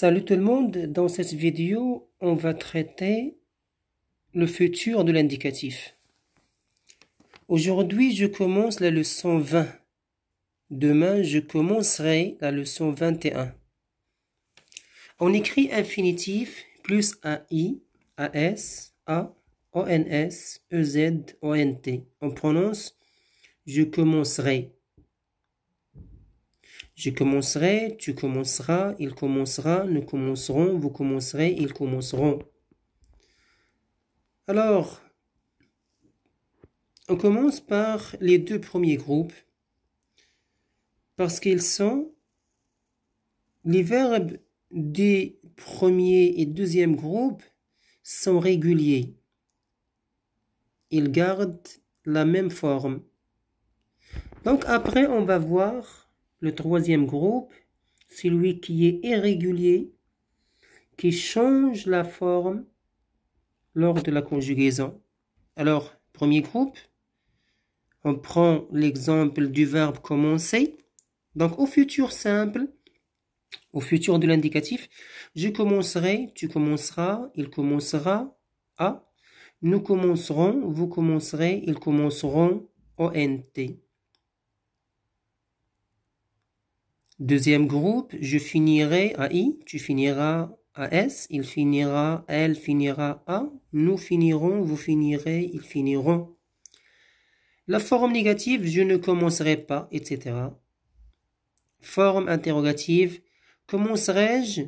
Salut tout le monde, dans cette vidéo, on va traiter le futur de l'indicatif. Aujourd'hui, je commence la leçon 20. Demain, je commencerai la leçon 21. On écrit infinitif plus a i A, s n e o n t On prononce je commencerai. Je commencerai, tu commenceras, il commencera, nous commencerons, vous commencerez, ils commenceront. Alors, on commence par les deux premiers groupes parce qu'ils sont les verbes des premiers et deuxième groupes sont réguliers. Ils gardent la même forme. Donc après, on va voir le troisième groupe, celui qui est irrégulier, qui change la forme lors de la conjugaison. Alors, premier groupe, on prend l'exemple du verbe commencer. Donc, au futur simple, au futur de l'indicatif, je commencerai, tu commenceras, il commencera, à, nous commencerons, vous commencerez, ils commenceront, ONT. Deuxième groupe, je finirai à I, tu finiras à S, il finira, elle finira à, nous finirons, vous finirez, ils finiront. La forme négative, je ne commencerai pas, etc. Forme interrogative, commencerai je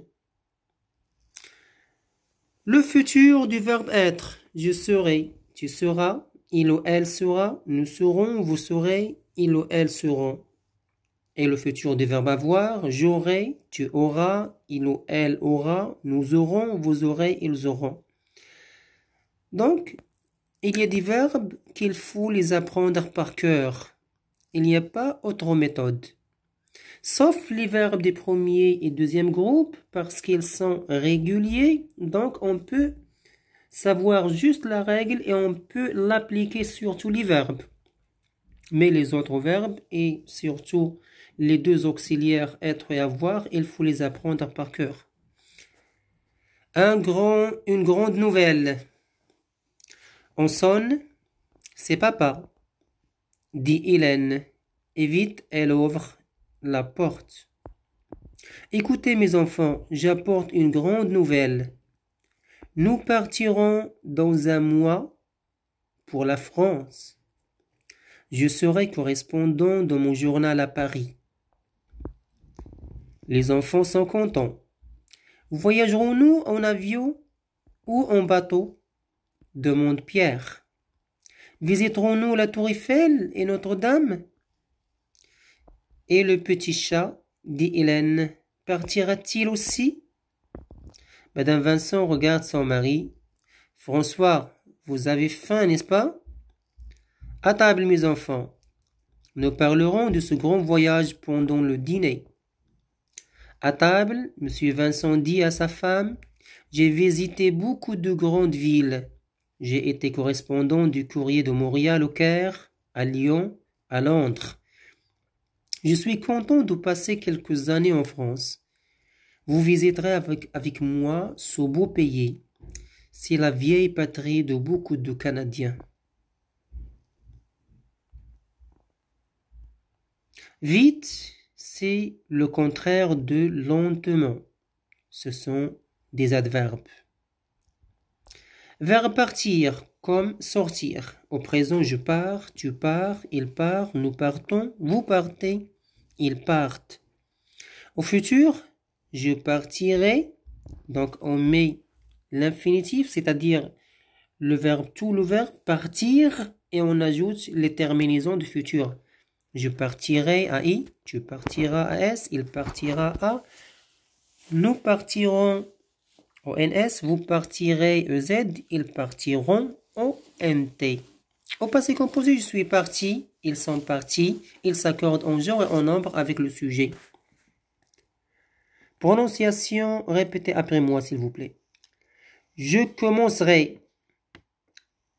Le futur du verbe être, je serai, tu seras, il ou elle sera, nous serons, vous serez, il ou elle seront et le futur des verbes avoir, j'aurai, tu auras, il ou elle aura, nous aurons, vous aurez, ils auront. Donc, il y a des verbes qu'il faut les apprendre par cœur. Il n'y a pas autre méthode. Sauf les verbes des premiers et deuxième groupes, parce qu'ils sont réguliers, donc on peut savoir juste la règle et on peut l'appliquer sur tous les verbes. Mais les autres verbes et surtout les deux auxiliaires être et avoir, il faut les apprendre par cœur. Un grand, une grande nouvelle. On sonne, c'est papa, dit Hélène, et vite elle ouvre la porte. Écoutez mes enfants, j'apporte une grande nouvelle. Nous partirons dans un mois pour la France. Je serai correspondant dans mon journal à Paris. Les enfants sont contents. Voyagerons-nous en avion ou en bateau demande Pierre. Visiterons-nous la tour Eiffel et Notre-Dame Et le petit chat, dit Hélène, partira-t-il aussi Madame Vincent regarde son mari. François, vous avez faim, n'est-ce pas À table, mes enfants. Nous parlerons de ce grand voyage pendant le dîner. À table, Monsieur Vincent dit à sa femme J'ai visité beaucoup de grandes villes. J'ai été correspondant du courrier de Montréal au Caire, à Lyon, à Londres. Je suis content de passer quelques années en France. Vous visiterez avec, avec moi ce beau pays. C'est la vieille patrie de beaucoup de Canadiens. Vite, le contraire de lentement. Ce sont des adverbes. Verbe partir comme sortir. Au présent, je pars, tu pars, il part, nous partons, vous partez, ils partent. Au futur, je partirai. Donc on met l'infinitif, c'est-à-dire le verbe, tout le verbe, partir, et on ajoute les terminaisons du futur. Je partirai à I, tu partiras à S, il partira à. Nous partirons au NS, vous partirez au e Z, ils partiront au NT. Au passé composé, je suis parti, ils sont partis, ils s'accordent en genre et en nombre avec le sujet. Prononciation, répétez après moi s'il vous plaît. Je commencerai.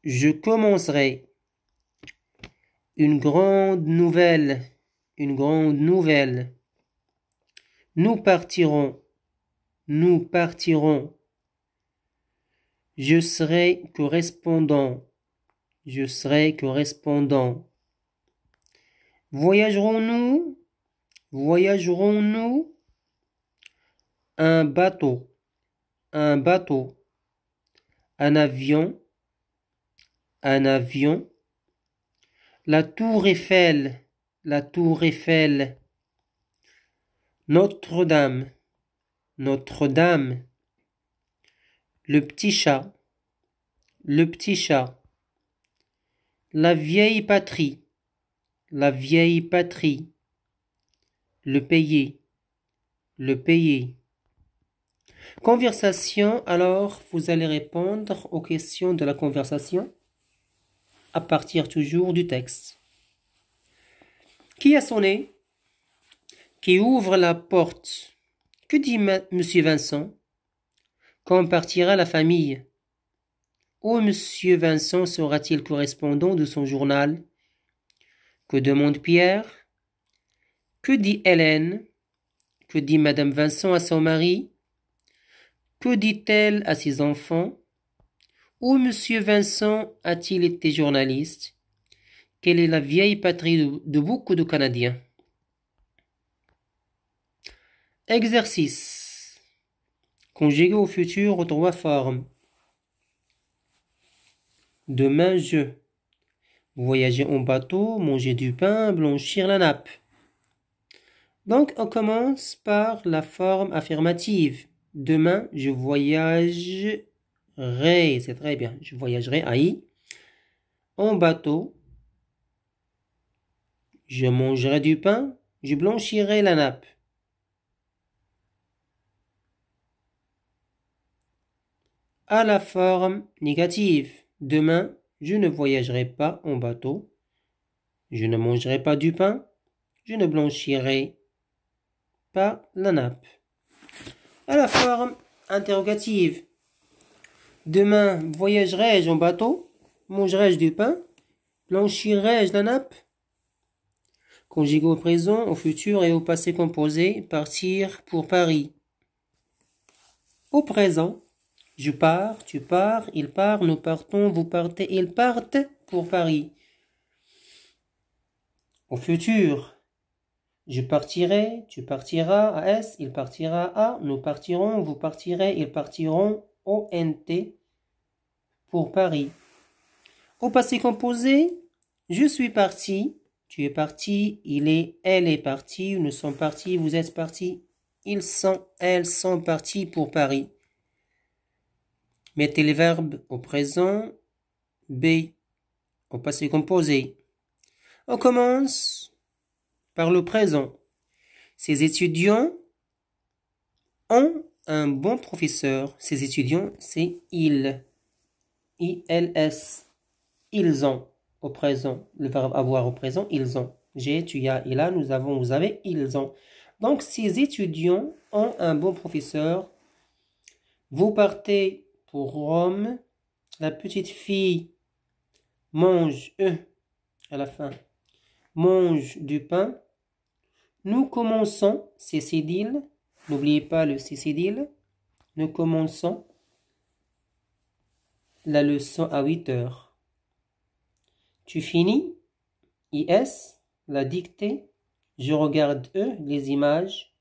Je commencerai. Une grande nouvelle, une grande nouvelle. Nous partirons, nous partirons. Je serai correspondant, je serai correspondant. Voyagerons-nous, voyagerons-nous Un bateau, un bateau. Un avion, un avion la tour Eiffel, la tour Eiffel. Notre-Dame, Notre-Dame. Le petit chat, le petit chat. La vieille patrie, la vieille patrie. Le payer, le payer. Conversation, alors vous allez répondre aux questions de la conversation à partir toujours du texte. Qui a sonné Qui ouvre la porte Que dit Monsieur Vincent Quand partira la famille Où M. Vincent sera-t-il correspondant de son journal Que demande Pierre Que dit Hélène Que dit Madame Vincent à son mari Que dit-elle à ses enfants où M. Vincent a-t-il été journaliste Quelle est la vieille patrie de, beaucoup de Canadiens Exercice. Conjugué au futur aux trois formes. Demain, je. Voyager en bateau, manger du pain, blanchir la nappe. Donc, on commence par la forme affirmative. Demain, je voyage Ré, c'est très bien. Je voyagerai à I. En bateau, je mangerai du pain, je blanchirai la nappe. À la forme négative, demain, je ne voyagerai pas en bateau, je ne mangerai pas du pain, je ne blanchirai pas la nappe. À la forme interrogative, Demain, voyagerai-je en bateau Mangerai-je du pain Blanchirai-je la nappe Conjugué au présent, au futur et au passé composé, partir pour Paris. Au présent, je pars, tu pars, il part, nous partons, vous partez, ils partent pour Paris. Au futur, je partirai, tu partiras à S, il partira à, nous partirons, vous partirez, ils partiront ONT pour Paris. Au passé composé, je suis parti, tu es parti, il est, elle est partie, nous sommes partis, vous êtes partis, ils sont, elles sont partis pour Paris. Mettez les verbes au présent B au passé composé. On commence par le présent. Ces étudiants ont un bon professeur, ses étudiants, c'est il. I-L-S. Ils ont au présent. Le verbe avoir au présent, ils ont. J'ai, tu as, il a, nous avons, vous avez, ils ont. Donc, ces étudiants ont un bon professeur. Vous partez pour Rome. La petite fille mange, eux, à la fin, mange du pain. Nous commençons, c'est Cédile. N'oubliez pas le sissidil. Nous commençons la leçon à 8 heures. Tu finis IS, la dictée. Je regarde eux, les images.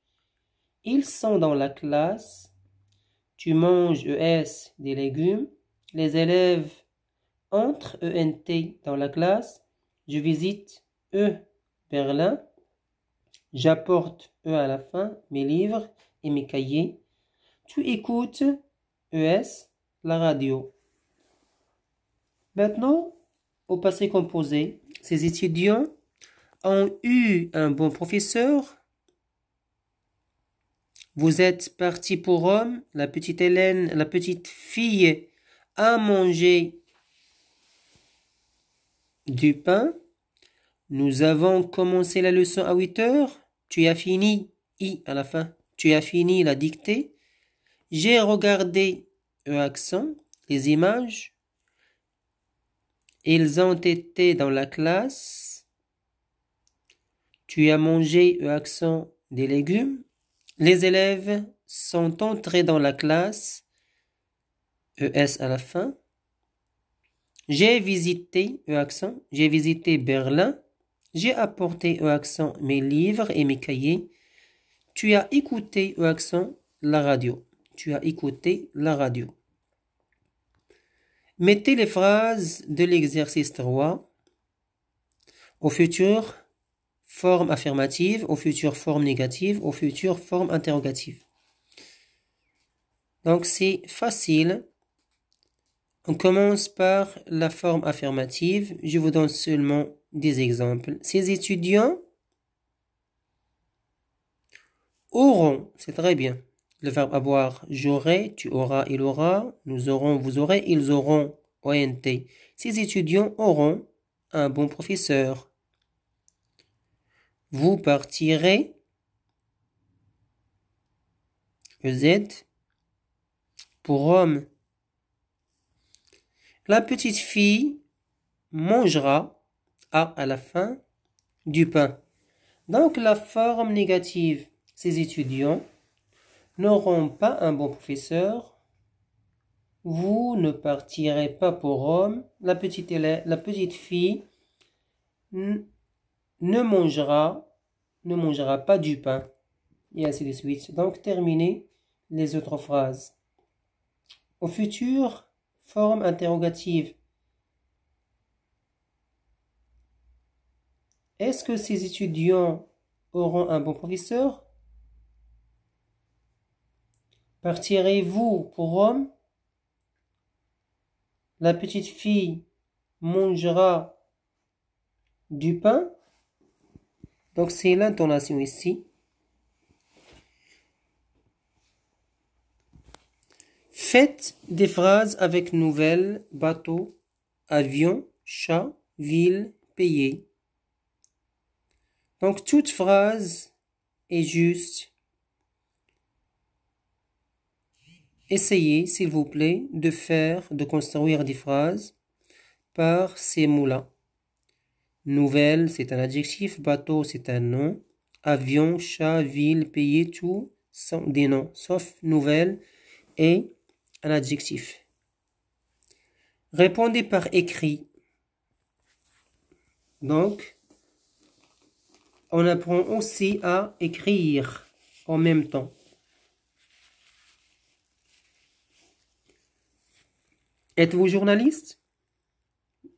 Ils sont dans la classe. Tu manges ES des légumes. Les élèves entrent ENT dans la classe. Je visite E Berlin. J'apporte eux, à la fin, mes livres et mes cahiers. Tu écoutes ES, la radio. Maintenant, au passé composé, ces étudiants ont eu un bon professeur. Vous êtes parti pour Rome, la petite Hélène, la petite fille a mangé du pain. Nous avons commencé la leçon à 8 heures. Tu as fini, i à la fin, tu as fini la dictée. J'ai regardé, e accent, les images. Ils ont été dans la classe. Tu as mangé, e accent, des légumes. Les élèves sont entrés dans la classe. ES à la fin. J'ai visité, e accent, j'ai visité Berlin. J'ai apporté au accent mes livres et mes cahiers. Tu as écouté au accent la radio. Tu as écouté la radio. Mettez les phrases de l'exercice 3 au futur forme affirmative, au futur forme négative, au futur forme interrogative. Donc c'est facile on commence par la forme affirmative. Je vous donne seulement des exemples. Ces étudiants auront, c'est très bien. Le verbe avoir, j'aurai, tu auras, il aura, nous aurons, vous aurez, ils auront, ONT. Ces étudiants auront un bon professeur. Vous partirez, EZ, pour Rome. La petite fille mangera à, à la fin du pain. Donc la forme négative, ces étudiants n'auront pas un bon professeur. Vous ne partirez pas pour Rome. La petite, la petite fille ne mangera, ne mangera pas du pain. Et ainsi de suite. Donc terminez les autres phrases. Au futur, forme interrogative. Est-ce que ces étudiants auront un bon professeur Partirez-vous pour Rome La petite fille mangera du pain Donc c'est l'intonation ici. Faites des phrases avec nouvelles, bateau, avion, chat, ville, payer Donc toute phrase est juste. Essayez, s'il vous plaît, de faire, de construire des phrases par ces mots-là. Nouvelle, c'est un adjectif, bateau, c'est un nom, avion, chat, ville, payé, tout sont des noms, sauf nouvelle et un adjectif. Répondez par écrit. Donc, on apprend aussi à écrire en même temps. Êtes-vous journaliste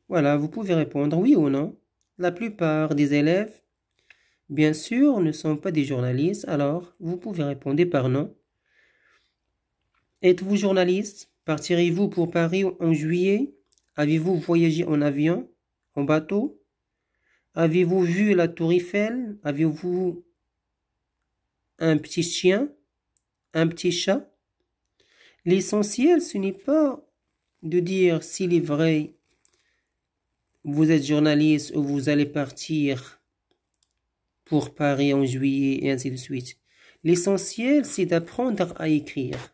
Voilà, vous pouvez répondre oui ou non. La plupart des élèves, bien sûr, ne sont pas des journalistes, alors vous pouvez répondre par non. Êtes-vous journaliste Partirez-vous pour Paris en juillet Avez-vous voyagé en avion En bateau Avez-vous vu la tour Eiffel Avez-vous un petit chien Un petit chat L'essentiel, ce n'est pas de dire s'il est vrai vous êtes journaliste ou vous allez partir pour Paris en juillet et ainsi de suite. L'essentiel, c'est d'apprendre à écrire.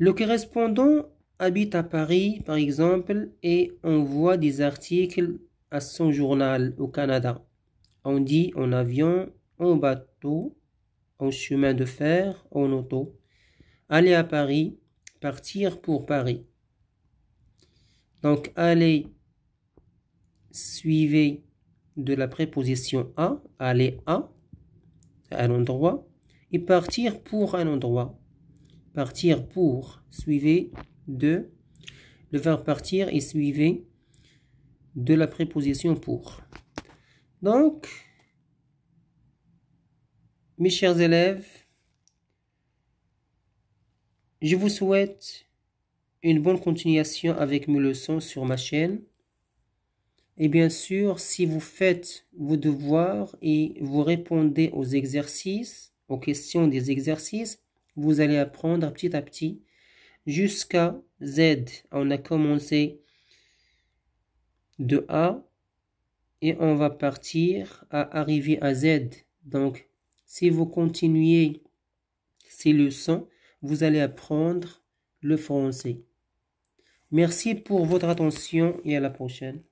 Le correspondant habite à Paris, par exemple, et envoie des articles à son journal au Canada. On dit en avion, en bateau, en chemin de fer, en auto. Aller à Paris, partir pour Paris. Donc, aller, suivez de la préposition à, aller à, à un endroit, et partir pour un endroit. Partir pour, suivez de. Le verbe partir et suivez de la préposition pour. Donc, mes chers élèves, je vous souhaite une bonne continuation avec mes leçons sur ma chaîne. Et bien sûr, si vous faites vos devoirs et vous répondez aux exercices, aux questions des exercices, vous allez apprendre petit à petit jusqu'à Z. On a commencé de A et on va partir à arriver à Z. Donc, si vous continuez ces leçons, vous allez apprendre le français. Merci pour votre attention et à la prochaine.